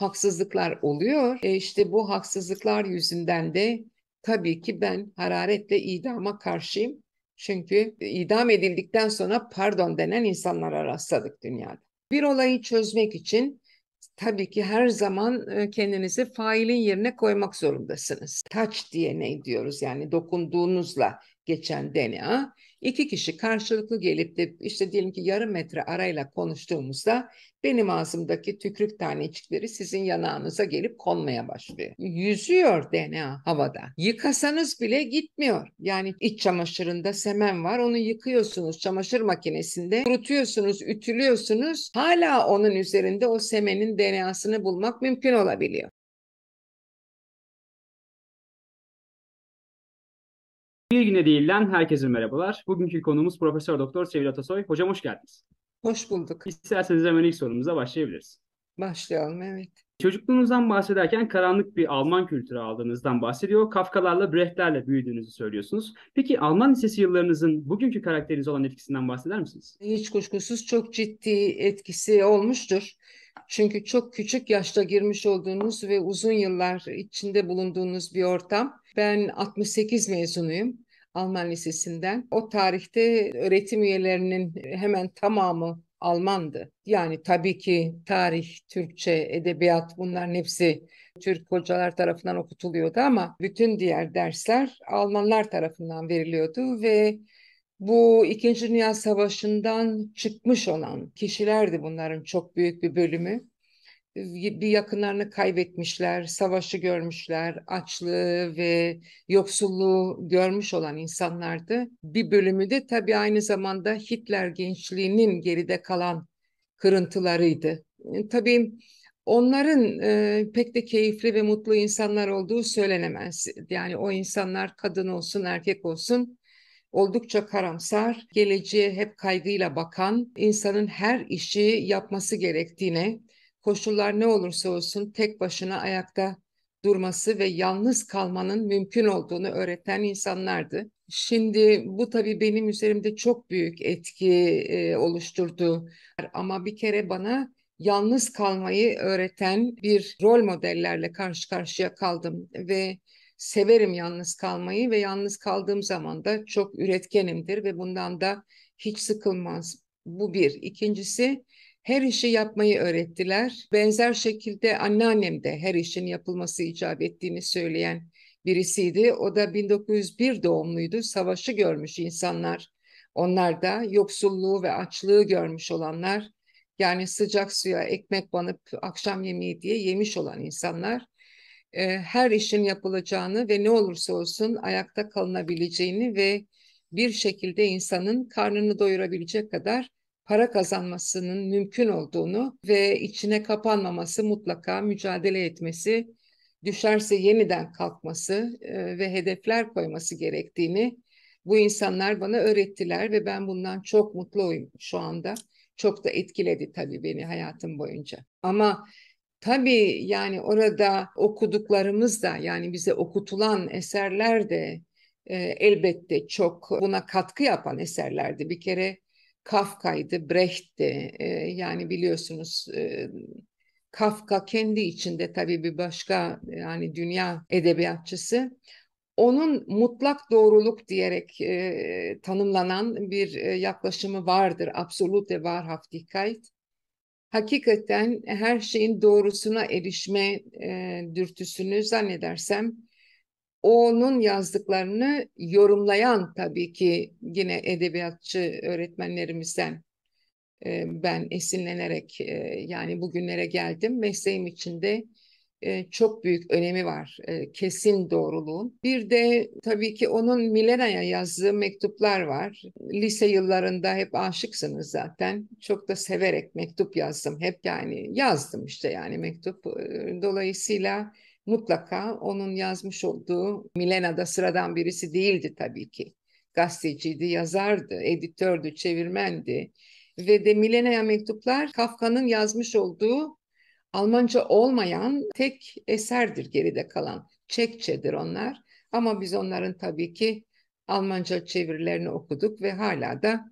haksızlıklar oluyor. E işte bu haksızlıklar yüzünden de tabii ki ben hararetle idama karşıyım. Çünkü idam edildikten sonra pardon denen insanlara rastladık dünyada. Bir olayı çözmek için tabii ki her zaman e, kendinizi failin yerine koymak zorundasınız. Touch diye ne diyoruz yani dokunduğunuzla geçen DNA İki kişi karşılıklı gelip de işte diyelim ki yarım metre arayla konuştuğumuzda benim ağzımdaki tükürük tanecikleri sizin yanağınıza gelip konmaya başlıyor. Yüzüyor DNA havada. Yıkasanız bile gitmiyor. Yani iç çamaşırında semen var onu yıkıyorsunuz çamaşır makinesinde kurutuyorsunuz, ütülüyorsunuz. Hala onun üzerinde o semenin DNA'sını bulmak mümkün olabiliyor. Bir Yine Değil'den herkese merhabalar. Bugünkü konuğumuz Profesör Doktor Sevil Atasoy. Hocam hoş geldiniz. Hoş bulduk. İsterseniz hemen ilk sorumuza başlayabiliriz. Başlayalım evet. Çocukluğunuzdan bahsederken karanlık bir Alman kültürü aldığınızdan bahsediyor. Kafkalarla, Brecht'lerle büyüdüğünüzü söylüyorsunuz. Peki Alman lisesi yıllarınızın bugünkü karakteriniz olan etkisinden bahseder misiniz? Hiç kuşkusuz çok ciddi etkisi olmuştur. Çünkü çok küçük yaşta girmiş olduğunuz ve uzun yıllar içinde bulunduğunuz bir ortam. Ben 68 mezunuyum. Alman Lisesi'nden. O tarihte öğretim üyelerinin hemen tamamı Almandı. Yani tabii ki tarih, Türkçe, edebiyat bunların hepsi Türk hocalar tarafından okutuluyordu ama bütün diğer dersler Almanlar tarafından veriliyordu ve bu İkinci Dünya Savaşı'ndan çıkmış olan kişilerdi bunların çok büyük bir bölümü. Bir yakınlarını kaybetmişler, savaşı görmüşler, açlığı ve yoksulluğu görmüş olan insanlardı. Bir bölümü de tabii aynı zamanda Hitler gençliğinin geride kalan kırıntılarıydı. E, tabii onların e, pek de keyifli ve mutlu insanlar olduğu söylenemez. Yani o insanlar kadın olsun, erkek olsun oldukça karamsar, geleceğe hep kaygıyla bakan, insanın her işi yapması gerektiğine, koşullar ne olursa olsun tek başına ayakta durması ve yalnız kalmanın mümkün olduğunu öğreten insanlardı. Şimdi bu tabii benim üzerimde çok büyük etki e, oluşturdu. Ama bir kere bana yalnız kalmayı öğreten bir rol modellerle karşı karşıya kaldım ve Severim yalnız kalmayı ve yalnız kaldığım zaman da çok üretkenimdir ve bundan da hiç sıkılmaz. Bu bir. İkincisi her işi yapmayı öğrettiler. Benzer şekilde anneannem de her işin yapılması icap ettiğini söyleyen birisiydi. O da 1901 doğumluydu. Savaşı görmüş insanlar. Onlar da yoksulluğu ve açlığı görmüş olanlar. Yani sıcak suya ekmek banıp akşam yemeği diye yemiş olan insanlar e, her işin yapılacağını ve ne olursa olsun ayakta kalınabileceğini ve bir şekilde insanın karnını doyurabilecek kadar para kazanmasının mümkün olduğunu ve içine kapanmaması mutlaka mücadele etmesi, düşerse yeniden kalkması e, ve hedefler koyması gerektiğini bu insanlar bana öğrettiler ve ben bundan çok mutluyum şu anda. Çok da etkiledi tabii beni hayatım boyunca. Ama Tabii yani orada okuduklarımız da yani bize okutulan eserler de e, elbette çok buna katkı yapan eserlerdi. Bir kere Kafka'ydı, Brecht'ti. E, yani biliyorsunuz e, Kafka kendi içinde tabii bir başka yani dünya edebiyatçısı. Onun mutlak doğruluk diyerek e, tanımlanan bir e, yaklaşımı vardır. Absolute Wahrhaftigkeit hakikaten her şeyin doğrusuna erişme e, dürtüsünü zannedersem onun yazdıklarını yorumlayan tabii ki yine edebiyatçı öğretmenlerimizden e, ben esinlenerek e, yani bugünlere geldim. Mesleğim içinde çok büyük önemi var kesin doğruluğun. Bir de tabii ki onun Milena'ya yazdığı mektuplar var. Lise yıllarında hep aşıksınız zaten. Çok da severek mektup yazdım. Hep yani yazdım işte yani mektup. Dolayısıyla mutlaka onun yazmış olduğu Milena da sıradan birisi değildi tabii ki. Gazeteciydi, yazardı, editördü, çevirmendi ve de Milena'ya mektuplar Kafka'nın yazmış olduğu Almanca olmayan tek eserdir geride kalan. Çekçedir onlar ama biz onların tabii ki Almanca çevirilerini okuduk ve hala da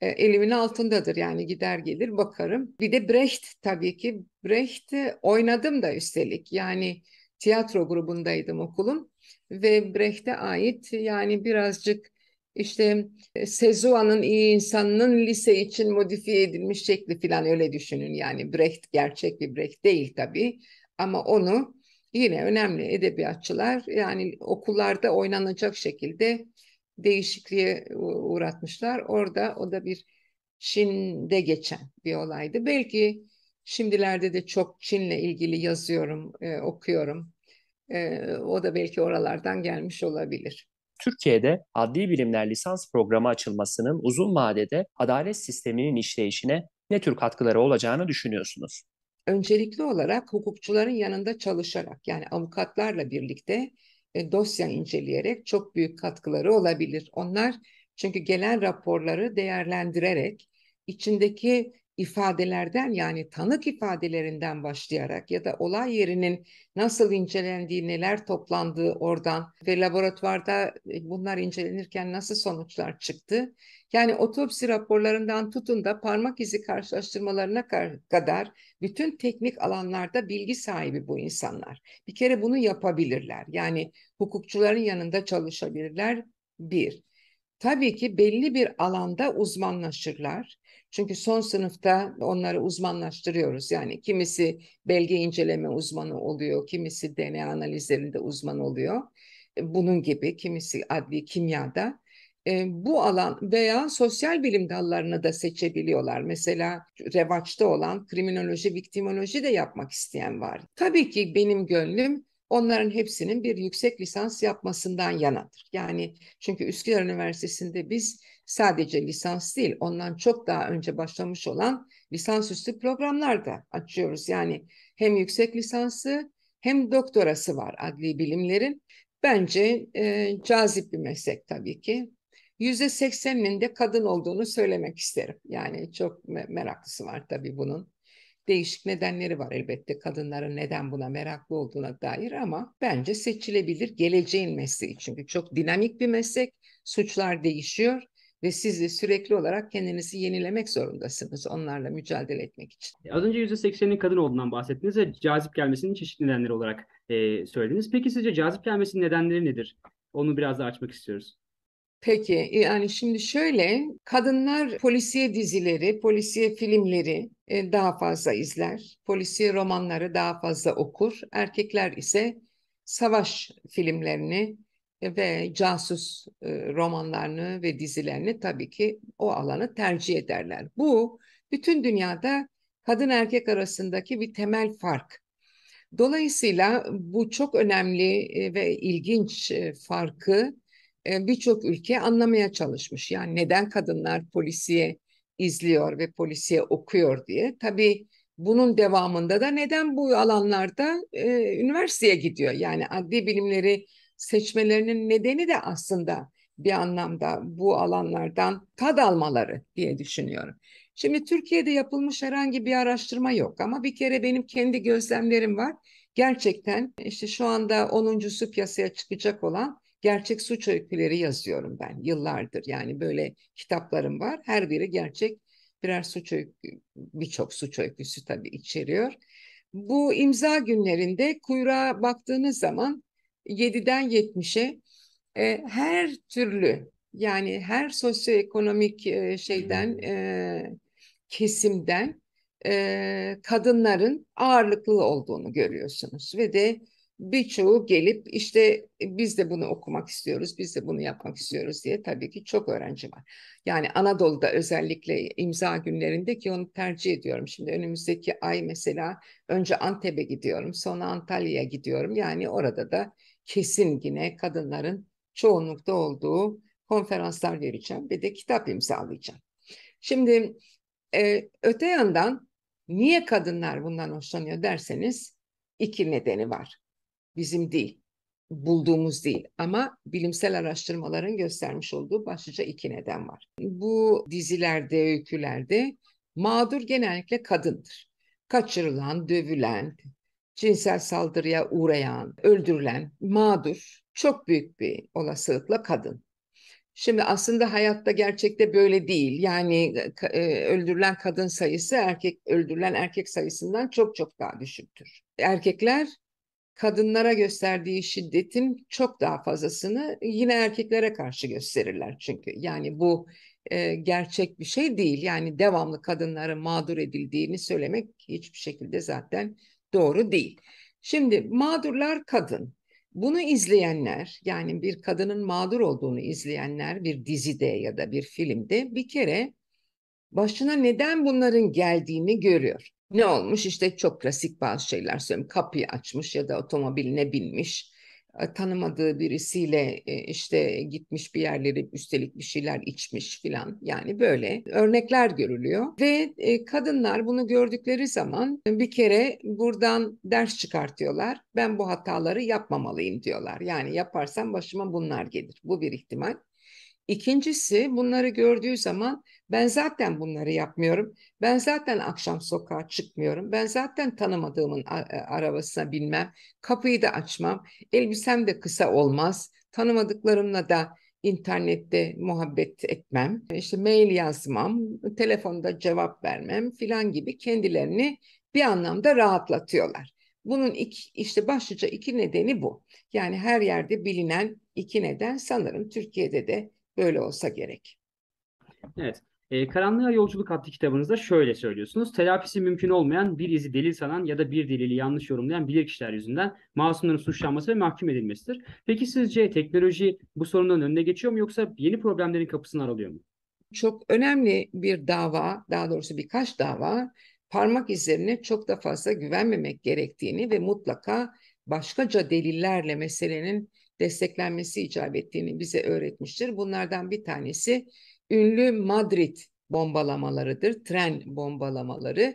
e, elimin altındadır. Yani gider gelir bakarım. Bir de Brecht tabii ki. Brecht'i e, oynadım da üstelik. Yani tiyatro grubundaydım okulun ve Brecht'e ait yani birazcık işte e, Sezua'nın iyi insanının lise için modifiye edilmiş şekli falan öyle düşünün. Yani Brecht gerçek bir Brecht değil tabii ama onu yine önemli edebiyatçılar yani okullarda oynanacak şekilde değişikliğe uğratmışlar. Orada o da bir Çin'de geçen bir olaydı. Belki şimdilerde de çok Çin'le ilgili yazıyorum, e, okuyorum. E, o da belki oralardan gelmiş olabilir. Türkiye'de adli bilimler lisans programı açılmasının uzun vadede adalet sisteminin işleyişine ne tür katkıları olacağını düşünüyorsunuz? Öncelikli olarak hukukçuların yanında çalışarak yani avukatlarla birlikte e, dosya inceleyerek çok büyük katkıları olabilir. Onlar çünkü gelen raporları değerlendirerek içindeki ifadelerden yani tanık ifadelerinden başlayarak ya da olay yerinin nasıl incelendiği, neler toplandığı oradan ve laboratuvarda e, bunlar incelenirken nasıl sonuçlar çıktı. Yani otopsi raporlarından tutun da parmak izi karşılaştırmalarına kadar bütün teknik alanlarda bilgi sahibi bu insanlar. Bir kere bunu yapabilirler. Yani hukukçuların yanında çalışabilirler. Bir. Tabii ki belli bir alanda uzmanlaşırlar. Çünkü son sınıfta onları uzmanlaştırıyoruz. Yani kimisi belge inceleme uzmanı oluyor, kimisi DNA analizlerinde uzman oluyor. E, bunun gibi kimisi adli kimyada. E, bu alan veya sosyal bilim dallarını da seçebiliyorlar. Mesela revaçta olan kriminoloji, viktimoloji de yapmak isteyen var. Tabii ki benim gönlüm onların hepsinin bir yüksek lisans yapmasından yanadır. Yani çünkü Üsküdar Üniversitesi'nde biz sadece lisans değil, ondan çok daha önce başlamış olan lisansüstü programlar da açıyoruz. Yani hem yüksek lisansı hem doktorası var adli bilimlerin. Bence e, cazip bir meslek tabii ki. %80'inin de kadın olduğunu söylemek isterim. Yani çok meraklısı var tabii bunun değişik nedenleri var elbette kadınların neden buna meraklı olduğuna dair ama bence seçilebilir geleceğin mesleği. Çünkü çok dinamik bir meslek, suçlar değişiyor ve siz de sürekli olarak kendinizi yenilemek zorundasınız onlarla mücadele etmek için. E, az önce %80'inin kadın olduğundan bahsettiniz ve cazip gelmesinin çeşitli nedenleri olarak e, söylediniz. Peki sizce cazip gelmesinin nedenleri nedir? Onu biraz daha açmak istiyoruz. Peki yani şimdi şöyle kadınlar polisiye dizileri, polisiye filmleri e, daha fazla izler. Polisiye romanları daha fazla okur. Erkekler ise savaş filmlerini e, ve casus e, romanlarını ve dizilerini tabii ki o alanı tercih ederler. Bu bütün dünyada kadın erkek arasındaki bir temel fark. Dolayısıyla bu çok önemli ve ilginç farkı e, birçok ülke anlamaya çalışmış. Yani neden kadınlar polisiye izliyor ve polisiye okuyor diye. Tabii bunun devamında da neden bu alanlarda e, üniversiteye gidiyor? Yani adli bilimleri seçmelerinin nedeni de aslında bir anlamda bu alanlardan tad almaları diye düşünüyorum. Şimdi Türkiye'de yapılmış herhangi bir araştırma yok ama bir kere benim kendi gözlemlerim var. Gerçekten işte şu anda 10.sü piyasaya çıkacak olan gerçek suç öyküleri yazıyorum ben yıllardır. Yani böyle kitaplarım var. Her biri gerçek birer suç öykü, birçok suç öyküsü tabii içeriyor. Bu imza günlerinde kuyruğa baktığınız zaman 7'den 70'e e, her türlü yani her sosyoekonomik e, şeyden hmm. e, kesimden e, kadınların ağırlıklı olduğunu görüyorsunuz ve de birçoğu gelip işte e, biz de bunu okumak istiyoruz, biz de bunu yapmak istiyoruz diye tabii ki çok öğrenci var. Yani Anadolu'da özellikle imza günlerinde ki onu tercih ediyorum. Şimdi önümüzdeki ay mesela önce Antep'e gidiyorum, sonra Antalya'ya gidiyorum. Yani orada da kesin yine kadınların çoğunlukta olduğu konferanslar vereceğim ve de kitap imzalayacağım. Şimdi e, öte yandan niye kadınlar bundan hoşlanıyor derseniz iki nedeni var bizim değil, bulduğumuz değil ama bilimsel araştırmaların göstermiş olduğu başlıca iki neden var. Bu dizilerde, öykülerde mağdur genellikle kadındır. Kaçırılan, dövülen, cinsel saldırıya uğrayan, öldürülen, mağdur çok büyük bir olasılıkla kadın. Şimdi aslında hayatta gerçekte böyle değil. Yani e, e öldürülen kadın sayısı erkek öldürülen erkek sayısından çok çok daha düşüktür. Erkekler kadınlara gösterdiği şiddetin çok daha fazlasını yine erkeklere karşı gösterirler çünkü. Yani bu e, gerçek bir şey değil. Yani devamlı kadınların mağdur edildiğini söylemek hiçbir şekilde zaten doğru değil. Şimdi mağdurlar kadın. Bunu izleyenler yani bir kadının mağdur olduğunu izleyenler bir dizide ya da bir filmde bir kere başına neden bunların geldiğini görüyor ne olmuş işte çok klasik bazı şeyler söylüyorum. Kapıyı açmış ya da otomobiline binmiş. E, tanımadığı birisiyle e, işte gitmiş bir yerleri üstelik bir şeyler içmiş filan. Yani böyle örnekler görülüyor. Ve e, kadınlar bunu gördükleri zaman bir kere buradan ders çıkartıyorlar. Ben bu hataları yapmamalıyım diyorlar. Yani yaparsam başıma bunlar gelir. Bu bir ihtimal. İkincisi bunları gördüğü zaman ben zaten bunları yapmıyorum. Ben zaten akşam sokağa çıkmıyorum. Ben zaten tanımadığımın e, arabasına binmem. Kapıyı da açmam. Elbisem de kısa olmaz. Tanımadıklarımla da internette muhabbet etmem, işte mail yazmam, telefonda cevap vermem filan gibi kendilerini bir anlamda rahatlatıyorlar. Bunun iki, işte başlıca iki nedeni bu. Yani her yerde bilinen iki neden sanırım Türkiye'de de Böyle olsa gerek. Evet. E, Karanlığa Yolculuk adlı kitabınızda şöyle söylüyorsunuz. Telafisi mümkün olmayan bir izi delil sanan ya da bir delili yanlış yorumlayan bilir kişiler yüzünden masumların suçlanması ve mahkum edilmesidir. Peki sizce teknoloji bu sorunun önüne geçiyor mu yoksa yeni problemlerin kapısını aralıyor mu? Çok önemli bir dava, daha doğrusu birkaç dava parmak izlerine çok da fazla güvenmemek gerektiğini ve mutlaka başkaca delillerle meselenin desteklenmesi icap ettiğini bize öğretmiştir. Bunlardan bir tanesi ünlü Madrid bombalamalarıdır, tren bombalamaları.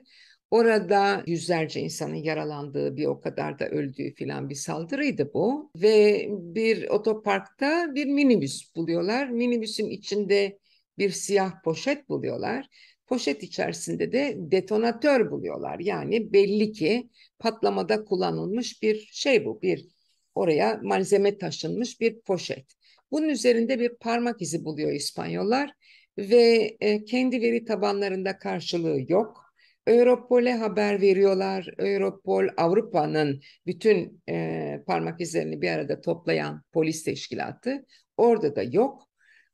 Orada yüzlerce insanın yaralandığı bir o kadar da öldüğü filan bir saldırıydı bu. Ve bir otoparkta bir minibüs buluyorlar. Minibüsün içinde bir siyah poşet buluyorlar. Poşet içerisinde de detonatör buluyorlar. Yani belli ki patlamada kullanılmış bir şey bu, bir Oraya malzeme taşınmış bir poşet. Bunun üzerinde bir parmak izi buluyor İspanyollar ve e, kendi veri tabanlarında karşılığı yok. Europol'e haber veriyorlar. Europol Avrupa'nın bütün e, parmak izlerini bir arada toplayan polis teşkilatı. Orada da yok.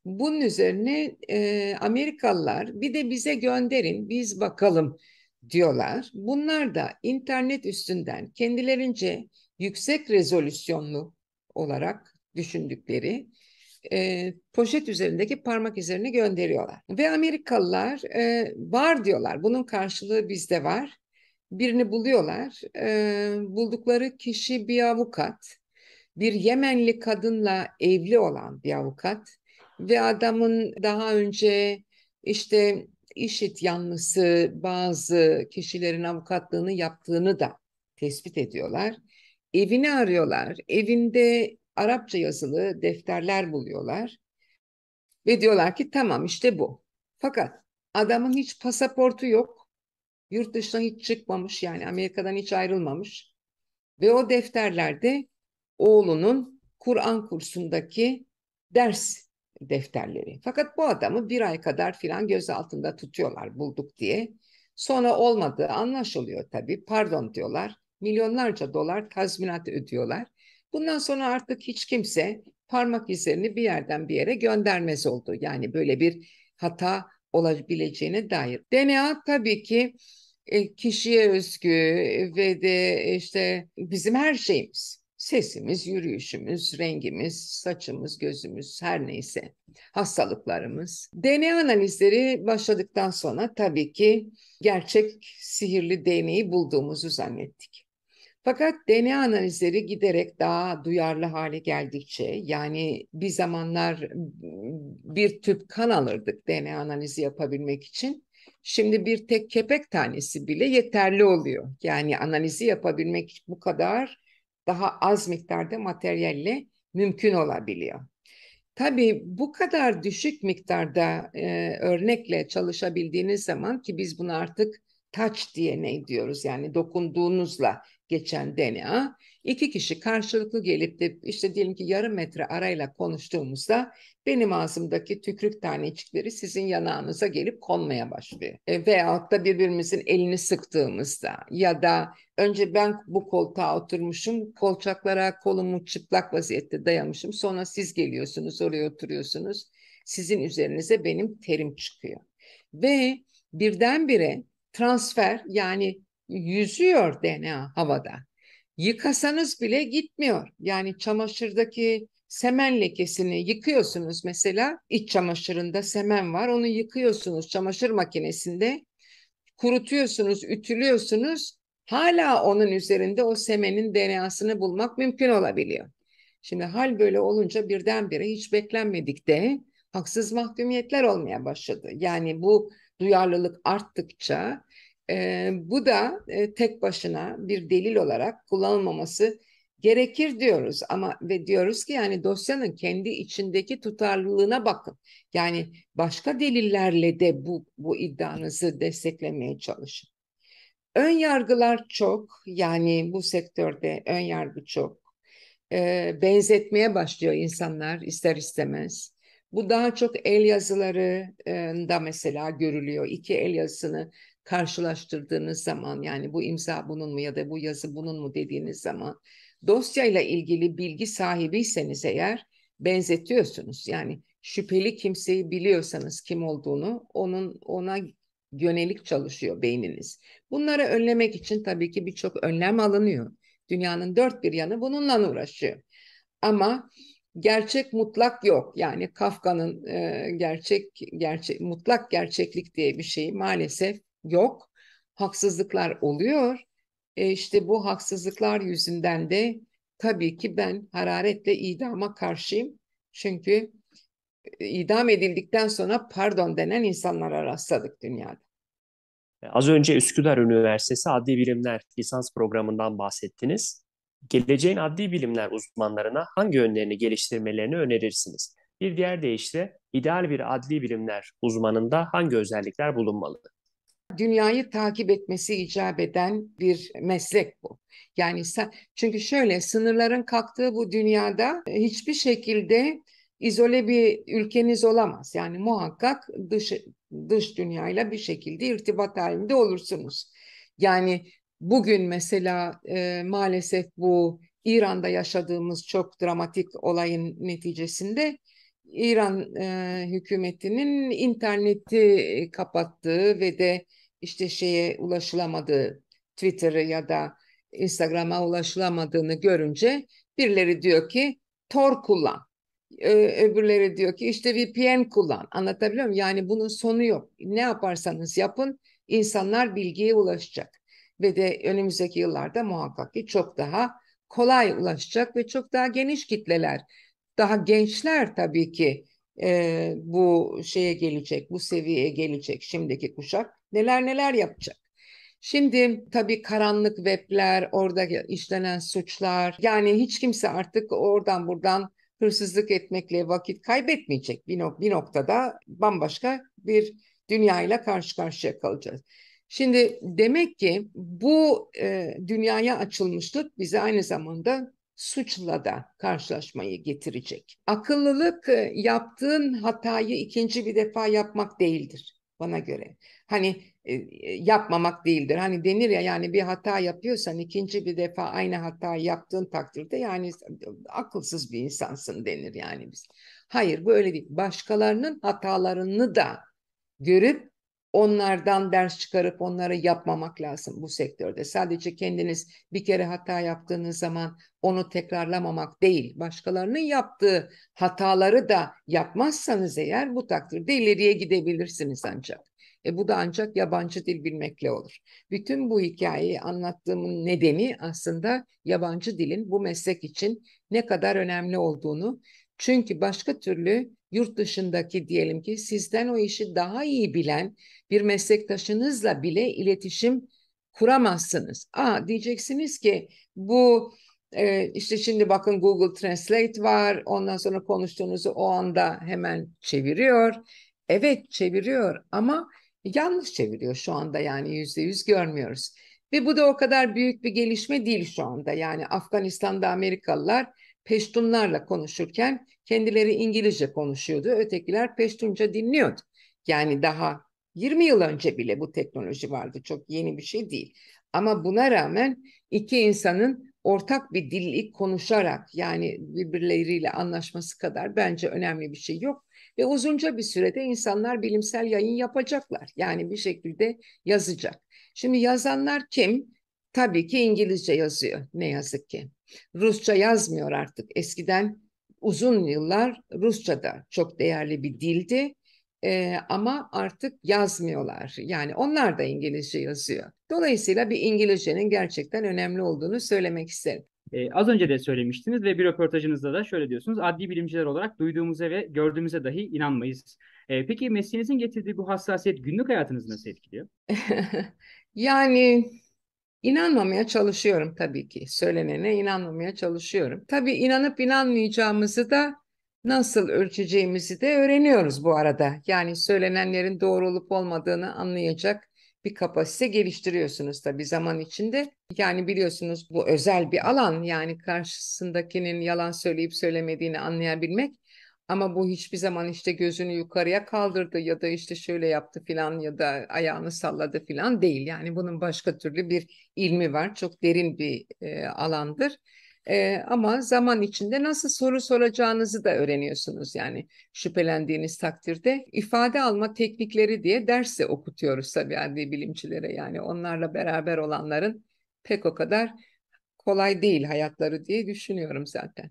Bunun üzerine e, Amerikalılar bir de bize gönderin biz bakalım diyorlar. Bunlar da internet üstünden kendilerince yüksek rezolüsyonlu olarak düşündükleri e, poşet üzerindeki parmak izlerini gönderiyorlar. Ve Amerikalılar e, var diyorlar. Bunun karşılığı bizde var. Birini buluyorlar. E, buldukları kişi bir avukat. Bir Yemenli kadınla evli olan bir avukat. Ve adamın daha önce işte işit yanlısı bazı kişilerin avukatlığını yaptığını da tespit ediyorlar Evini arıyorlar. Evinde Arapça yazılı defterler buluyorlar. Ve diyorlar ki tamam işte bu. Fakat adamın hiç pasaportu yok. Yurt dışına hiç çıkmamış yani Amerika'dan hiç ayrılmamış. Ve o defterlerde oğlunun Kur'an kursundaki ders defterleri. Fakat bu adamı bir ay kadar filan göz altında tutuyorlar bulduk diye. Sonra olmadı anlaşılıyor tabii. Pardon diyorlar milyonlarca dolar tazminat ödüyorlar. Bundan sonra artık hiç kimse parmak izlerini bir yerden bir yere göndermez oldu. Yani böyle bir hata olabileceğine dair. DNA tabii ki e, kişiye özgü ve de e, işte bizim her şeyimiz. Sesimiz, yürüyüşümüz, rengimiz, saçımız, gözümüz her neyse hastalıklarımız. DNA analizleri başladıktan sonra tabii ki gerçek sihirli DNA'yı bulduğumuzu zannettik. Fakat DNA analizleri giderek daha duyarlı hale geldikçe yani bir zamanlar bir tüp kan alırdık DNA analizi yapabilmek için. Şimdi bir tek kepek tanesi bile yeterli oluyor. Yani analizi yapabilmek bu kadar daha az miktarda materyalle mümkün olabiliyor. Tabii bu kadar düşük miktarda e, örnekle çalışabildiğiniz zaman ki biz bunu artık touch DNA diyoruz yani dokunduğunuzla geçen DNA iki kişi karşılıklı gelip de işte diyelim ki yarım metre arayla konuştuğumuzda benim ağzımdaki tükürük tanecikleri sizin yanağınıza gelip konmaya başlıyor. E, veyahut da birbirimizin elini sıktığımızda ya da önce ben bu koltuğa oturmuşum, kolçaklara kolumu çıplak vaziyette dayamışım. Sonra siz geliyorsunuz, oraya oturuyorsunuz. Sizin üzerinize benim terim çıkıyor. Ve birdenbire transfer yani yüzüyor DNA havada. Yıkasanız bile gitmiyor. Yani çamaşırdaki semen lekesini yıkıyorsunuz mesela iç çamaşırında semen var onu yıkıyorsunuz çamaşır makinesinde kurutuyorsunuz ütülüyorsunuz hala onun üzerinde o semenin DNA'sını bulmak mümkün olabiliyor. Şimdi hal böyle olunca birdenbire hiç beklenmedik de haksız mahkumiyetler olmaya başladı. Yani bu duyarlılık arttıkça e, bu da e, tek başına bir delil olarak kullanılmaması gerekir diyoruz ama ve diyoruz ki yani dosyanın kendi içindeki tutarlılığına bakın. Yani başka delillerle de bu bu iddianızı desteklemeye çalışın. Ön yargılar çok yani bu sektörde ön yargı çok. E, benzetmeye başlıyor insanlar ister istemez. Bu daha çok el yazıları da mesela görülüyor. İki el yazısını karşılaştırdığınız zaman yani bu imza bunun mu ya da bu yazı bunun mu dediğiniz zaman dosyayla ilgili bilgi sahibiyseniz eğer benzetiyorsunuz. Yani şüpheli kimseyi biliyorsanız kim olduğunu onun ona yönelik çalışıyor beyniniz. Bunları önlemek için tabii ki birçok önlem alınıyor. Dünyanın dört bir yanı bununla uğraşıyor. Ama gerçek mutlak yok. Yani Kafka'nın e, gerçek gerçek mutlak gerçeklik diye bir şeyi maalesef yok. Haksızlıklar oluyor. E işte bu haksızlıklar yüzünden de tabii ki ben hararetle idama karşıyım. Çünkü e, idam edildikten sonra pardon denen insanlara rastladık dünyada. E, az önce Üsküdar Üniversitesi Adli Bilimler lisans programından bahsettiniz. Geleceğin adli bilimler uzmanlarına hangi yönlerini geliştirmelerini önerirsiniz? Bir diğer deyişle ideal bir adli bilimler uzmanında hangi özellikler bulunmalı? dünyayı takip etmesi icap eden bir meslek bu. Yani sen, çünkü şöyle sınırların kalktığı bu dünyada hiçbir şekilde izole bir ülkeniz olamaz. Yani muhakkak dış dış dünyayla bir şekilde irtibat halinde olursunuz. Yani bugün mesela e, maalesef bu İran'da yaşadığımız çok dramatik olayın neticesinde İran e, hükümetinin interneti e, kapattığı ve de işte şeye ulaşılamadığı Twitter'ı ya da Instagram'a ulaşılamadığını görünce birileri diyor ki Tor kullan. Ee, öbürleri diyor ki işte VPN kullan. Anlatabiliyor muyum? Yani bunun sonu yok. Ne yaparsanız yapın insanlar bilgiye ulaşacak. Ve de önümüzdeki yıllarda muhakkak ki çok daha kolay ulaşacak ve çok daha geniş kitleler daha gençler tabii ki e, bu şeye gelecek, bu seviyeye gelecek şimdiki kuşak. Neler neler yapacak. Şimdi tabii karanlık webler, orada işlenen suçlar. Yani hiç kimse artık oradan buradan hırsızlık etmekle vakit kaybetmeyecek. Bir, nok bir noktada bambaşka bir dünyayla karşı karşıya kalacağız. Şimdi demek ki bu e, dünyaya açılmışlık bize aynı zamanda suçla da karşılaşmayı getirecek. Akıllılık e, yaptığın hatayı ikinci bir defa yapmak değildir bana göre. Hani e, e, yapmamak değildir. Hani denir ya yani bir hata yapıyorsan ikinci bir defa aynı hata yaptığın takdirde yani akılsız bir insansın denir yani biz. Hayır bu öyle değil. Başkalarının hatalarını da görüp onlardan ders çıkarıp onları yapmamak lazım bu sektörde. Sadece kendiniz bir kere hata yaptığınız zaman onu tekrarlamamak değil, başkalarının yaptığı hataları da yapmazsanız eğer bu takdirde ileriye gidebilirsiniz ancak. E bu da ancak yabancı dil bilmekle olur. Bütün bu hikayeyi anlattığımın nedeni aslında yabancı dilin bu meslek için ne kadar önemli olduğunu. Çünkü başka türlü yurt dışındaki diyelim ki sizden o işi daha iyi bilen bir meslektaşınızla bile iletişim kuramazsınız. Aa diyeceksiniz ki bu e, işte şimdi bakın Google Translate var. Ondan sonra konuştuğunuzu o anda hemen çeviriyor. Evet çeviriyor ama yanlış çeviriyor şu anda yani yüzde yüz görmüyoruz. Ve bu da o kadar büyük bir gelişme değil şu anda. Yani Afganistan'da Amerikalılar Peştunlarla konuşurken kendileri İngilizce konuşuyordu. Ötekiler Peştunca dinliyordu. Yani daha 20 yıl önce bile bu teknoloji vardı. Çok yeni bir şey değil. Ama buna rağmen iki insanın ortak bir dili konuşarak yani birbirleriyle anlaşması kadar bence önemli bir şey yok. Ve uzunca bir sürede insanlar bilimsel yayın yapacaklar. Yani bir şekilde yazacak. Şimdi yazanlar kim? Tabii ki İngilizce yazıyor ne yazık ki. Rusça yazmıyor artık. Eskiden uzun yıllar Rusça da çok değerli bir dildi e, ama artık yazmıyorlar. Yani onlar da İngilizce yazıyor. Dolayısıyla bir İngilizcenin gerçekten önemli olduğunu söylemek isterim. Ee, az önce de söylemiştiniz ve bir röportajınızda da şöyle diyorsunuz. Adli bilimciler olarak duyduğumuza ve gördüğümüze dahi inanmayız. Ee, peki mesleğinizin getirdiği bu hassasiyet günlük hayatınızı nasıl etkiliyor? yani İnanmamaya çalışıyorum tabii ki. Söylenene inanmamaya çalışıyorum. Tabii inanıp inanmayacağımızı da nasıl ölçeceğimizi de öğreniyoruz bu arada. Yani söylenenlerin doğru olup olmadığını anlayacak bir kapasite geliştiriyorsunuz tabii zaman içinde. Yani biliyorsunuz bu özel bir alan yani karşısındakinin yalan söyleyip söylemediğini anlayabilmek ama bu hiçbir zaman işte gözünü yukarıya kaldırdı ya da işte şöyle yaptı filan ya da ayağını salladı filan değil. Yani bunun başka türlü bir ilmi var. Çok derin bir e, alandır. E, ama zaman içinde nasıl soru soracağınızı da öğreniyorsunuz yani şüphelendiğiniz takdirde ifade alma teknikleri diye dersi okutuyoruz tabii adli bilimcilere yani onlarla beraber olanların pek o kadar kolay değil hayatları diye düşünüyorum zaten.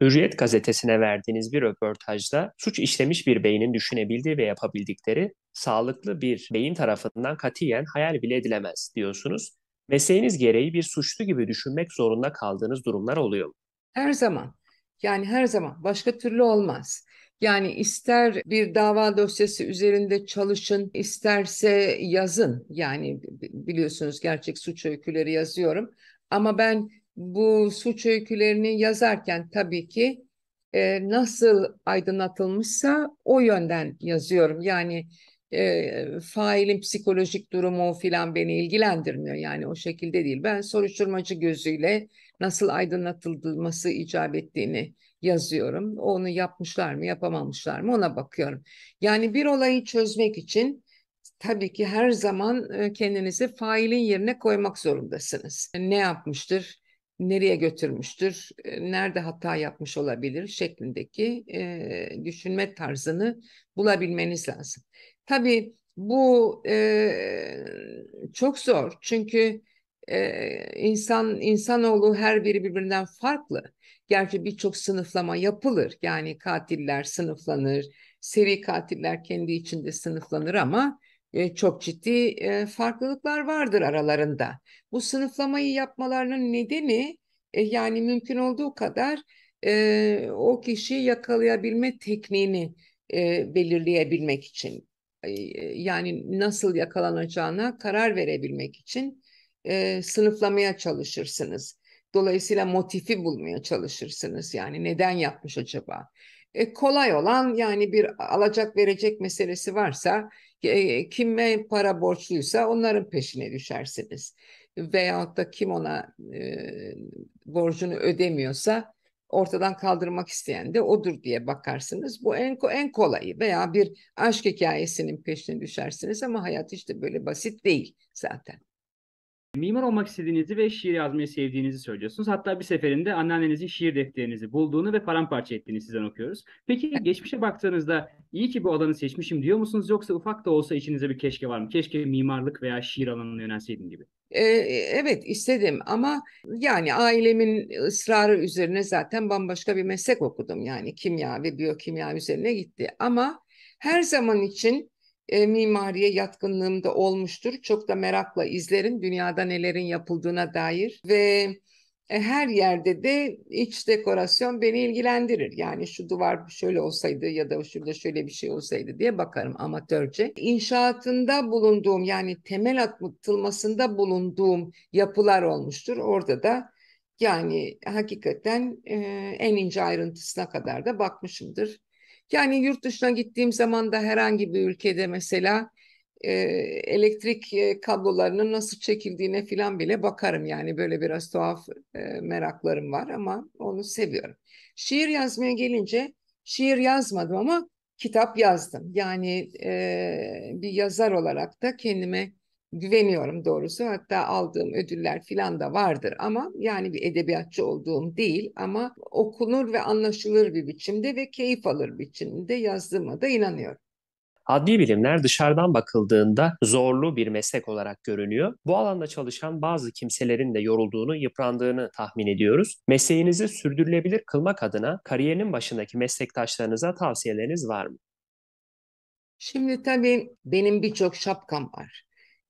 Hürriyet gazetesine verdiğiniz bir röportajda suç işlemiş bir beynin düşünebildiği ve yapabildikleri sağlıklı bir beyin tarafından katiyen hayal bile edilemez diyorsunuz. Mesleğiniz gereği bir suçlu gibi düşünmek zorunda kaldığınız durumlar oluyor mu? Her zaman. Yani her zaman. Başka türlü olmaz. Yani ister bir dava dosyası üzerinde çalışın, isterse yazın. Yani biliyorsunuz gerçek suç öyküleri yazıyorum. Ama ben bu suç öykülerini yazarken tabii ki e, nasıl aydınlatılmışsa o yönden yazıyorum. Yani e, failin psikolojik durumu filan beni ilgilendirmiyor. Yani o şekilde değil. Ben soruşturmacı gözüyle nasıl aydınlatılması icap ettiğini yazıyorum. Onu yapmışlar mı, yapamamışlar mı ona bakıyorum. Yani bir olayı çözmek için tabii ki her zaman e, kendinizi failin yerine koymak zorundasınız. Ne yapmıştır? nereye götürmüştür, e, nerede hata yapmış olabilir şeklindeki e, düşünme tarzını bulabilmeniz lazım. Tabii bu e, çok zor çünkü e, insan insanoğlu her biri birbirinden farklı. Gerçi birçok sınıflama yapılır yani katiller sınıflanır, seri katiller kendi içinde sınıflanır ama e, çok ciddi e, farklılıklar vardır aralarında. Bu sınıflamayı yapmalarının nedeni e, yani mümkün olduğu kadar o kişiyi yakalayabilme tekniğini belirleyebilmek için yani nasıl yakalanacağına karar verebilmek için sınıflamaya çalışırsınız. Dolayısıyla motifi bulmaya çalışırsınız. Yani neden yapmış acaba? E, kolay olan yani bir alacak verecek meselesi varsa e, kime para borçluysa onların peşine düşersiniz. Veyahut da kim ona e, borcunu ödemiyorsa ortadan kaldırmak isteyen de odur diye bakarsınız. Bu en, en kolayı veya bir aşk hikayesinin peşine düşersiniz ama hayat işte böyle basit değil zaten. Mimar olmak istediğinizi ve şiir yazmayı sevdiğinizi söylüyorsunuz. Hatta bir seferinde anneannenizin şiir defterinizi bulduğunu ve paramparça ettiğini sizden okuyoruz. Peki geçmişe baktığınızda iyi ki bu alanı seçmişim diyor musunuz yoksa ufak da olsa içinize bir keşke var mı? Keşke mimarlık veya şiir alanına yönelseydim gibi. Ee, evet istedim ama yani ailemin ısrarı üzerine zaten bambaşka bir meslek okudum. Yani kimya ve biyokimya üzerine gitti ama her zaman için e, mimariye yatkınlığım da olmuştur. Çok da merakla izlerim dünyada nelerin yapıldığına dair ve e, her yerde de iç dekorasyon beni ilgilendirir. Yani şu duvar şöyle olsaydı ya da şurada şöyle bir şey olsaydı diye bakarım amatörce. İnşaatında bulunduğum yani temel atılmasında bulunduğum yapılar olmuştur. Orada da yani hakikaten e, en ince ayrıntısına kadar da bakmışımdır. Yani yurt dışına gittiğim zaman da herhangi bir ülkede mesela e, elektrik e, kablolarının nasıl çekildiğine filan bile bakarım. Yani böyle biraz tuhaf e, meraklarım var ama onu seviyorum. Şiir yazmaya gelince şiir yazmadım ama kitap yazdım. Yani e, bir yazar olarak da kendime güveniyorum doğrusu. Hatta aldığım ödüller filan da vardır ama yani bir edebiyatçı olduğum değil ama okunur ve anlaşılır bir biçimde ve keyif alır biçimde yazdığıma da inanıyorum. Adli bilimler dışarıdan bakıldığında zorlu bir meslek olarak görünüyor. Bu alanda çalışan bazı kimselerin de yorulduğunu, yıprandığını tahmin ediyoruz. Mesleğinizi sürdürülebilir kılmak adına kariyerin başındaki meslektaşlarınıza tavsiyeleriniz var mı? Şimdi tabii benim birçok şapkam var.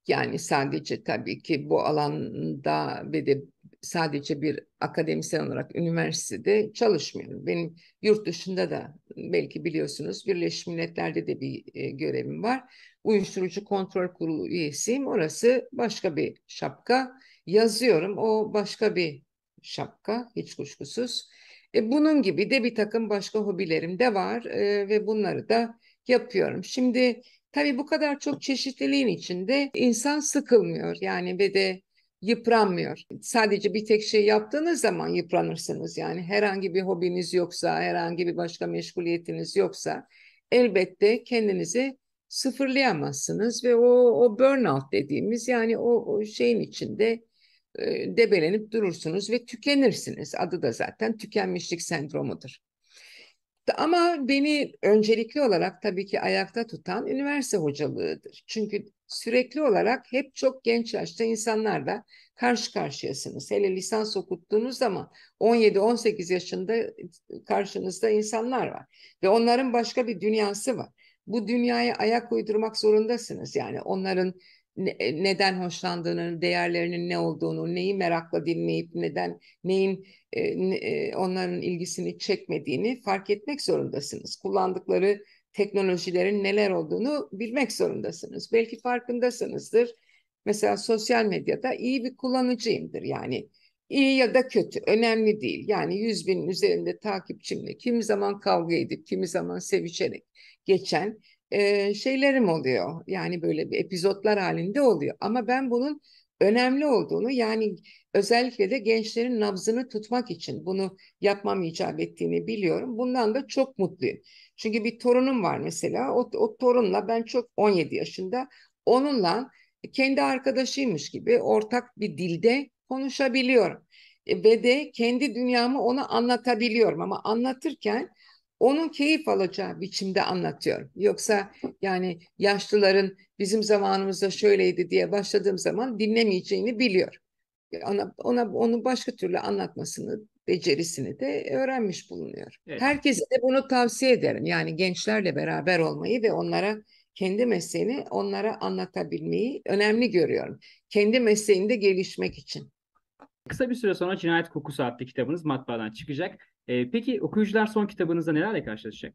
Yani sadece tabii ki bu alanda ve de sadece bir akademisyen olarak üniversitede çalışmıyorum. Benim yurt dışında da belki biliyorsunuz Birleşmiş Milletler'de de bir e, görevim var. Uyuşturucu Kontrol Kurulu üyesiyim. Orası başka bir şapka. Yazıyorum o başka bir şapka hiç kuşkusuz. E, bunun gibi de bir takım başka hobilerim de var e, ve bunları da yapıyorum. Şimdi Tabii bu kadar çok çeşitliliğin içinde insan sıkılmıyor yani ve de yıpranmıyor. Sadece bir tek şey yaptığınız zaman yıpranırsınız. Yani herhangi bir hobiniz yoksa, herhangi bir başka meşguliyetiniz yoksa elbette kendinizi sıfırlayamazsınız ve o, o burnout dediğimiz yani o, o şeyin içinde e, debelenip durursunuz ve tükenirsiniz. Adı da zaten tükenmişlik sendromudur. Ama beni öncelikli olarak tabii ki ayakta tutan üniversite hocalığıdır. Çünkü sürekli olarak hep çok genç yaşta insanlarla karşı karşıyasınız. Hele lisans okuttuğunuz zaman 17-18 yaşında e, karşınızda insanlar var ve onların başka bir dünyası var. Bu dünyaya ayak uydurmak zorundasınız. Yani onların ne, e, neden hoşlandığını, değerlerinin ne olduğunu, neyi merakla dinleyip neden neyin e, ne, onların ilgisini çekmediğini fark etmek zorundasınız. Kullandıkları teknolojilerin neler olduğunu bilmek zorundasınız. Belki farkındasınızdır. Mesela sosyal medyada iyi bir kullanıcıyımdır yani. İyi ya da kötü önemli değil. Yani yüz binin üzerinde takipçimle kimi zaman kavga edip kimi zaman sevişerek geçen e, şeylerim oluyor. Yani böyle bir epizotlar halinde oluyor. Ama ben bunun önemli olduğunu yani özellikle de gençlerin nabzını tutmak için bunu yapmam icap ettiğini biliyorum. Bundan da çok mutluyum. Çünkü bir torunum var mesela. O, o torunla ben çok 17 yaşında onunla kendi arkadaşıymış gibi ortak bir dilde konuşabiliyorum. E, ve de kendi dünyamı ona anlatabiliyorum ama anlatırken onun keyif alacağı biçimde anlatıyorum. Yoksa yani yaşlıların bizim zamanımızda şöyleydi diye başladığım zaman dinlemeyeceğini biliyor. Ona, ona onu başka türlü anlatmasını becerisini de öğrenmiş bulunuyor. Evet. Herkese de bunu tavsiye ederim. Yani gençlerle beraber olmayı ve onlara kendi mesleğini onlara anlatabilmeyi önemli görüyorum. Kendi mesleğinde gelişmek için. Kısa bir süre sonra Cinayet Kokusu adlı kitabınız matbaadan çıkacak. E, peki okuyucular son kitabınızda nelerle karşılaşacak?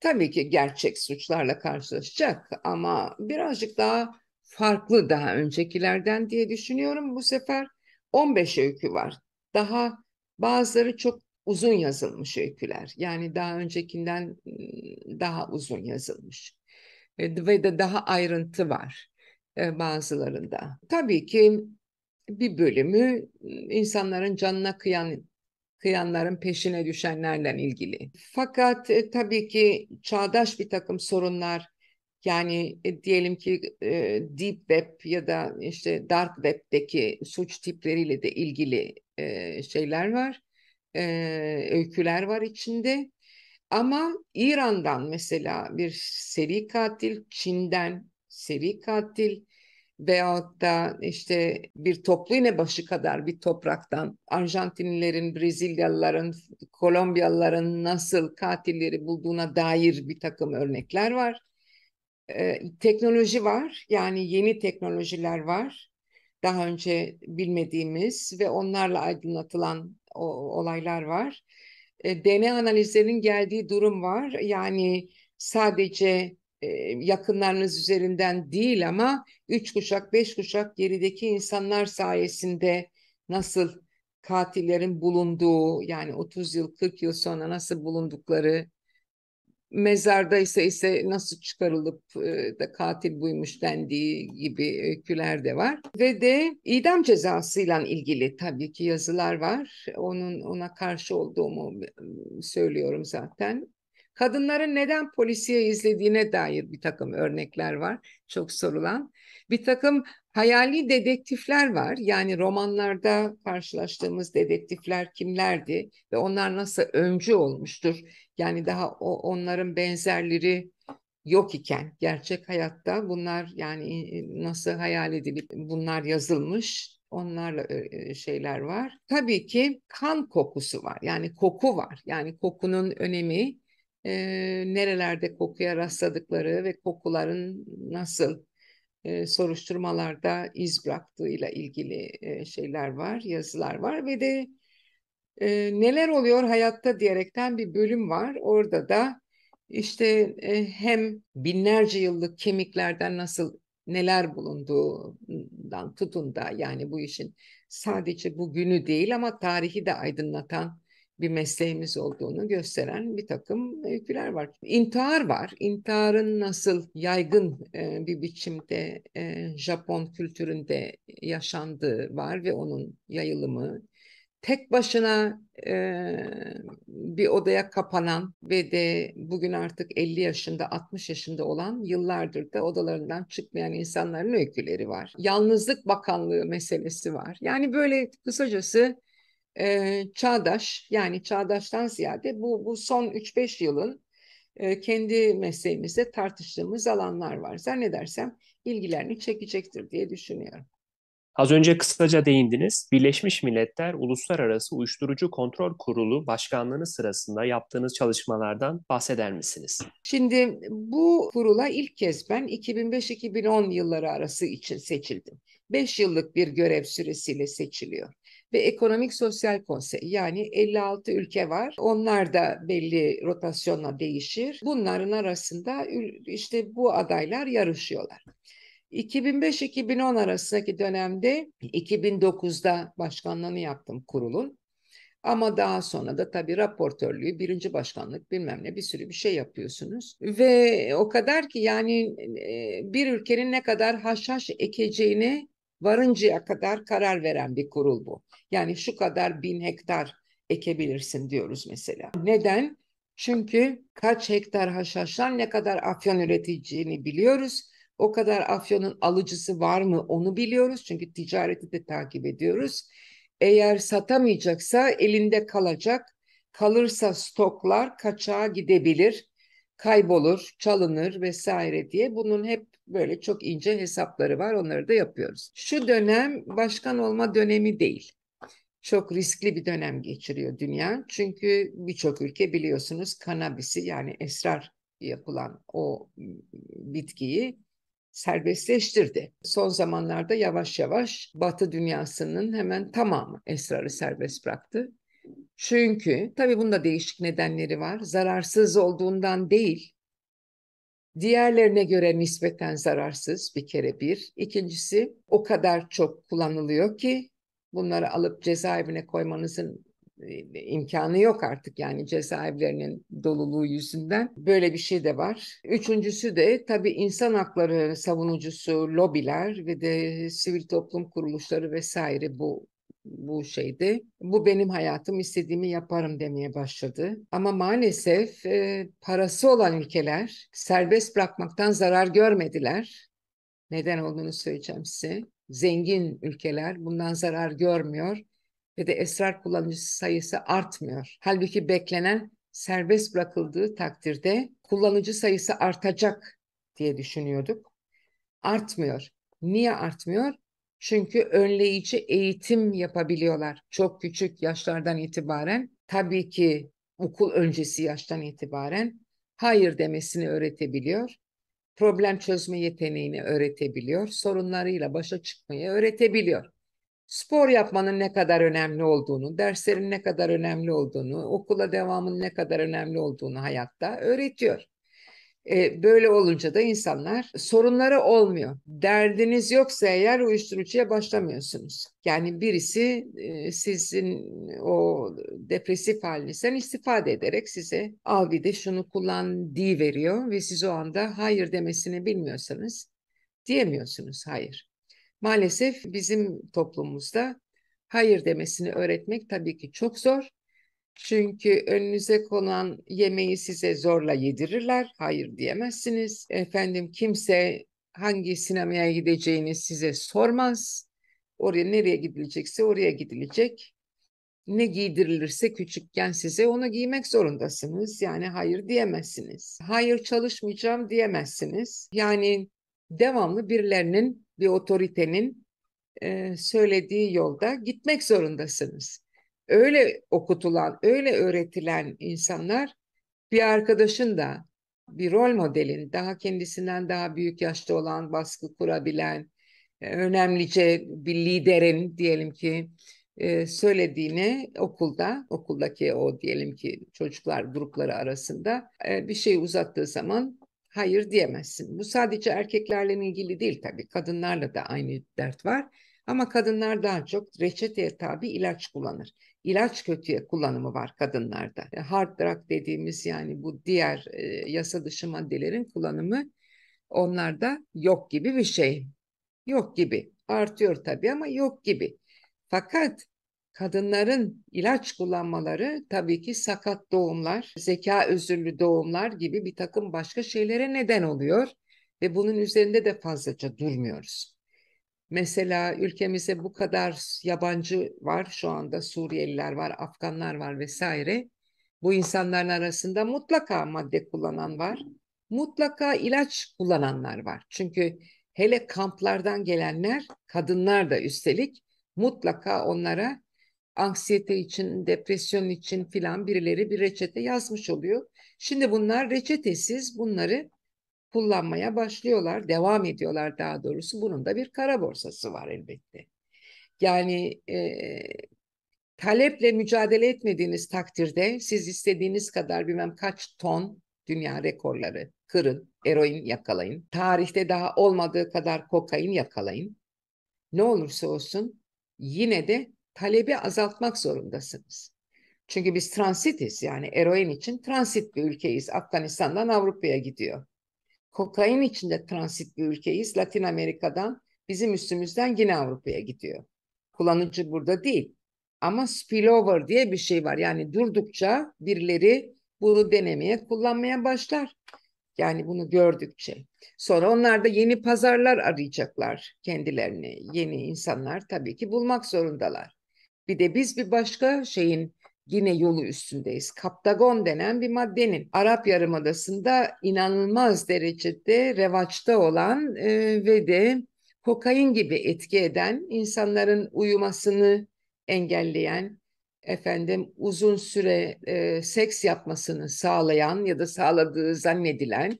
Tabii ki gerçek suçlarla karşılaşacak ama birazcık daha farklı daha öncekilerden diye düşünüyorum. Bu sefer 15 öykü var. Daha bazıları çok uzun yazılmış öyküler. Yani daha öncekinden ıı, daha uzun yazılmış. Ve de daha ayrıntı var e, bazılarında. Tabii ki bir bölümü ıı, insanların canına kıyan kıyanların peşine düşenlerle ilgili. Fakat e, tabii ki çağdaş bir takım sorunlar yani e, diyelim ki e, deep web ya da işte dark web'deki suç tipleriyle de ilgili e, şeyler var. E, öyküler var içinde. Ama İran'dan mesela bir seri katil, Çin'den seri katil, veyahut da işte bir toplu yine başı kadar bir topraktan Arjantinlilerin, Brezilyalıların, Kolombiyalıların nasıl katilleri bulduğuna dair bir takım örnekler var. Ee, teknoloji var yani yeni teknolojiler var daha önce bilmediğimiz ve onlarla aydınlatılan o, olaylar var. DNA analizlerinin geldiği durum var yani sadece e, yakınlarınız üzerinden değil ama üç kuşak beş kuşak gerideki insanlar sayesinde nasıl katillerin bulunduğu yani 30 yıl 40 yıl sonra nasıl bulundukları mezarda ise ise nasıl çıkarılıp e, da katil buymuş dendiği gibi öyküler e, de var. Ve de idam cezasıyla ilgili tabii ki yazılar var. Onun ona karşı olduğumu söylüyorum zaten. Kadınların neden polisiye izlediğine dair bir takım örnekler var çok sorulan. Bir takım hayali dedektifler var. Yani romanlarda karşılaştığımız dedektifler kimlerdi ve onlar nasıl öncü olmuştur? Yani daha o, onların benzerleri yok iken gerçek hayatta bunlar yani e, e, nasıl hayal edilip bunlar yazılmış onlarla e, şeyler var. Tabii ki kan kokusu var. Yani koku var. Yani kokunun önemi e, nerelerde kokuya rastladıkları ve kokuların nasıl e, soruşturmalarda iz bıraktığıyla ilgili e, şeyler var, yazılar var ve de e, neler oluyor hayatta diyerekten bir bölüm var. Orada da işte e, hem binlerce yıllık kemiklerden nasıl neler bulunduğundan tutun da yani bu işin sadece bugünü değil ama tarihi de aydınlatan bir mesleğimiz olduğunu gösteren bir takım öyküler var. İntihar var. İntiharın nasıl yaygın e, bir biçimde e, Japon kültüründe yaşandığı var ve onun yayılımı. Tek başına e, bir odaya kapanan ve de bugün artık 50 yaşında 60 yaşında olan yıllardır da odalarından çıkmayan insanların öyküleri var. Yalnızlık Bakanlığı meselesi var. Yani böyle kısacası e, çağdaş yani çağdaştan ziyade bu, bu son 3-5 yılın e, kendi mesleğimizde tartıştığımız alanlar var. Zannedersem ilgilerini çekecektir diye düşünüyorum. Az önce kısaca değindiniz. Birleşmiş Milletler Uluslararası Uyuşturucu Kontrol Kurulu başkanlığı sırasında yaptığınız çalışmalardan bahseder misiniz? Şimdi bu kurula ilk kez ben 2005-2010 yılları arası için seçildim. 5 yıllık bir görev süresiyle seçiliyor ve Ekonomik Sosyal Konsey yani 56 ülke var. Onlar da belli rotasyonla değişir. Bunların arasında işte bu adaylar yarışıyorlar. 2005-2010 arasındaki dönemde 2009'da başkanlığını yaptım kurulun. Ama daha sonra da tabii raportörlüğü, birinci başkanlık bilmem ne bir sürü bir şey yapıyorsunuz. Ve o kadar ki yani e, bir ülkenin ne kadar haşhaş ekeceğini varıncaya kadar karar veren bir kurul bu. Yani şu kadar bin hektar ekebilirsin diyoruz mesela. Neden? Çünkü kaç hektar haşhaştan ne kadar afyon üreteceğini biliyoruz. O kadar afyonun alıcısı var mı onu biliyoruz. Çünkü ticareti de takip ediyoruz. Eğer satamayacaksa elinde kalacak. Kalırsa stoklar kaçağa gidebilir kaybolur, çalınır vesaire diye bunun hep böyle çok ince hesapları var. Onları da yapıyoruz. Şu dönem başkan olma dönemi değil. Çok riskli bir dönem geçiriyor dünya. Çünkü birçok ülke biliyorsunuz kanabisi yani esrar yapılan o bitkiyi serbestleştirdi. Son zamanlarda yavaş yavaş Batı dünyasının hemen tamamı esrarı serbest bıraktı. Çünkü tabii bunda değişik nedenleri var. Zararsız olduğundan değil, diğerlerine göre nispeten zararsız bir kere bir. İkincisi o kadar çok kullanılıyor ki bunları alıp cezaevine koymanızın e, imkanı yok artık yani cezaevlerinin doluluğu yüzünden. Böyle bir şey de var. Üçüncüsü de tabii insan hakları savunucusu lobiler ve de sivil toplum kuruluşları vesaire bu bu şeydi. Bu benim hayatım, istediğimi yaparım demeye başladı. Ama maalesef e, parası olan ülkeler serbest bırakmaktan zarar görmediler. Neden olduğunu söyleyeceğim size. Zengin ülkeler bundan zarar görmüyor ve de esrar kullanıcısı sayısı artmıyor. Halbuki beklenen serbest bırakıldığı takdirde kullanıcı sayısı artacak diye düşünüyorduk. Artmıyor. Niye artmıyor? Çünkü önleyici eğitim yapabiliyorlar çok küçük yaşlardan itibaren. Tabii ki okul öncesi yaştan itibaren hayır demesini öğretebiliyor. Problem çözme yeteneğini öğretebiliyor. Sorunlarıyla başa çıkmayı öğretebiliyor. Spor yapmanın ne kadar önemli olduğunu, derslerin ne kadar önemli olduğunu, okula devamın ne kadar önemli olduğunu hayatta öğretiyor. E, böyle olunca da insanlar sorunları olmuyor. Derdiniz yoksa eğer uyuşturucuya başlamıyorsunuz. Yani birisi e, sizin o depresif halinizden istifade ederek size al bir de şunu kullan diye veriyor ve siz o anda hayır demesini bilmiyorsanız diyemiyorsunuz hayır. Maalesef bizim toplumumuzda hayır demesini öğretmek tabii ki çok zor çünkü önünüze konan yemeği size zorla yedirirler. Hayır diyemezsiniz. Efendim kimse hangi sinemaya gideceğini size sormaz. Oraya nereye gidilecekse oraya gidilecek. Ne giydirilirse küçükken size onu giymek zorundasınız. Yani hayır diyemezsiniz. Hayır çalışmayacağım diyemezsiniz. Yani devamlı birilerinin, bir otoritenin e, söylediği yolda gitmek zorundasınız öyle okutulan, öyle öğretilen insanlar bir arkadaşın da bir rol modelin, daha kendisinden daha büyük yaşta olan, baskı kurabilen, e, önemlice bir liderin diyelim ki e, söylediğini okulda, okuldaki o diyelim ki çocuklar grupları arasında e, bir şey uzattığı zaman hayır diyemezsin. Bu sadece erkeklerle ilgili değil tabii. Kadınlarla da aynı dert var. Ama kadınlar daha çok reçeteye tabi ilaç kullanır ilaç kötüye kullanımı var kadınlarda. E, hard drug dediğimiz yani bu diğer e, yasa dışı maddelerin kullanımı onlarda yok gibi bir şey. Yok gibi. Artıyor tabii ama yok gibi. Fakat kadınların ilaç kullanmaları tabii ki sakat doğumlar, zeka özürlü doğumlar gibi bir takım başka şeylere neden oluyor ve bunun üzerinde de fazlaca durmuyoruz. Mesela ülkemizde bu kadar yabancı var şu anda Suriyeliler var, Afganlar var vesaire. Bu insanların arasında mutlaka madde kullanan var. Mutlaka ilaç kullananlar var. Çünkü hele kamplardan gelenler kadınlar da üstelik mutlaka onlara anksiyete için, depresyon için filan birileri bir reçete yazmış oluyor. Şimdi bunlar reçetesiz bunları kullanmaya başlıyorlar, devam ediyorlar daha doğrusu. Bunun da bir kara borsası var elbette. Yani e, taleple mücadele etmediğiniz takdirde siz istediğiniz kadar bilmem kaç ton dünya rekorları kırın, eroin yakalayın. Tarihte daha olmadığı kadar kokain yakalayın. Ne olursa olsun yine de talebi azaltmak zorundasınız. Çünkü biz transitiz yani eroin için transit bir ülkeyiz. Afganistan'dan Avrupa'ya gidiyor kokain içinde transit bir ülkeyiz. Latin Amerika'dan bizim üstümüzden yine Avrupa'ya gidiyor. Kullanıcı burada değil. Ama spillover diye bir şey var. Yani durdukça birileri bunu denemeye, kullanmaya başlar. Yani bunu gördükçe. Sonra onlar da yeni pazarlar arayacaklar kendilerini. Yeni insanlar tabii ki bulmak zorundalar. Bir de biz bir başka şeyin yine yolu üstündeyiz. Kaptagon denen bir maddenin Arap Yarımadası'nda inanılmaz derecede revaçta olan e, ve de kokain gibi etki eden, insanların uyumasını engelleyen, efendim uzun süre e, seks yapmasını sağlayan ya da sağladığı zannedilen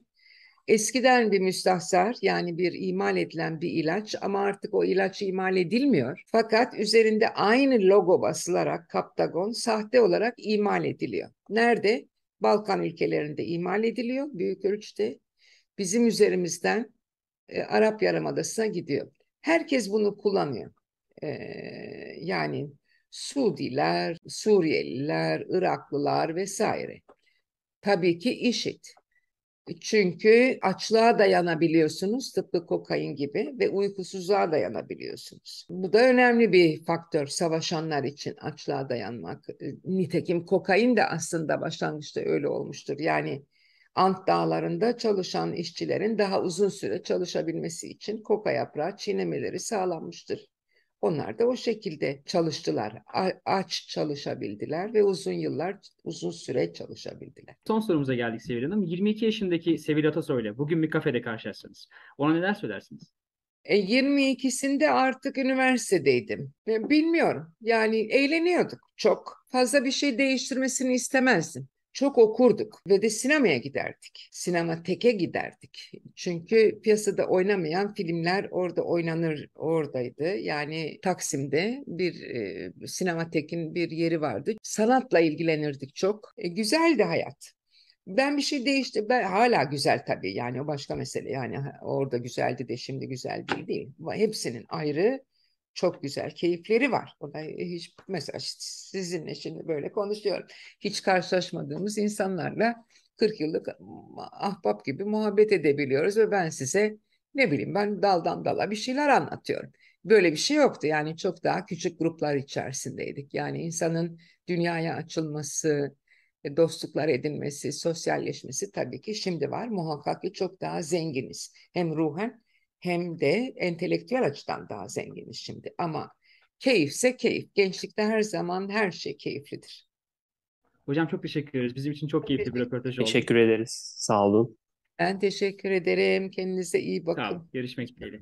Eskiden bir müstahsar yani bir imal edilen bir ilaç ama artık o ilaç imal edilmiyor. Fakat üzerinde aynı logo basılarak kaptagon sahte olarak imal ediliyor. Nerede? Balkan ülkelerinde imal ediliyor büyük ölçüde. Bizim üzerimizden e, Arap Yarımadası'na gidiyor. Herkes bunu kullanıyor. E, yani Suudiler, Suriyeliler, Iraklılar vesaire. Tabii ki IŞİD. Çünkü açlığa dayanabiliyorsunuz tıpkı kokain gibi ve uykusuzluğa dayanabiliyorsunuz. Bu da önemli bir faktör savaşanlar için açlığa dayanmak. Nitekim kokain de aslında başlangıçta öyle olmuştur. Yani Ant dağlarında çalışan işçilerin daha uzun süre çalışabilmesi için koka yaprağı çiğnemeleri sağlanmıştır. Onlar da o şekilde çalıştılar. Aç çalışabildiler ve uzun yıllar, uzun süre çalışabildiler. Son sorumuza geldik Sevil Hanım. 22 yaşındaki Sevil Atasoy'la bugün bir kafede karşılaşsanız ona neler söylersiniz? E, 22'sinde artık üniversitedeydim. bilmiyorum. Yani eğleniyorduk çok. Fazla bir şey değiştirmesini istemezdim çok okurduk ve de sinemaya giderdik. Sinema teke giderdik. Çünkü piyasada oynamayan filmler orada oynanır oradaydı. Yani Taksim'de bir e, tekin bir yeri vardı. Sanatla ilgilenirdik çok. E, güzeldi hayat. Ben bir şey değişti. Ben hala güzel tabii. Yani o başka mesele. Yani orada güzeldi de şimdi güzel değil değil. Hepsinin ayrı çok güzel keyifleri var. O da e, hiç mesela sizinle şimdi böyle konuşuyorum. Hiç karşılaşmadığımız insanlarla 40 yıllık ahbap gibi muhabbet edebiliyoruz ve ben size ne bileyim ben daldan dala bir şeyler anlatıyorum. Böyle bir şey yoktu yani çok daha küçük gruplar içerisindeydik. Yani insanın dünyaya açılması, e, dostluklar edinmesi, sosyalleşmesi tabii ki şimdi var. Muhakkak ki çok daha zenginiz. Hem ruhen hem de entelektüel açıdan daha zenginiz şimdi. Ama keyifse keyif. Gençlikte her zaman her şey keyiflidir. Hocam çok teşekkür ederiz. Bizim için çok keyifli bir röportaj oldu. Teşekkür ederiz. Sağ olun. Ben teşekkür ederim. Kendinize iyi bakın. Sağ olun. Görüşmek dileğiyle.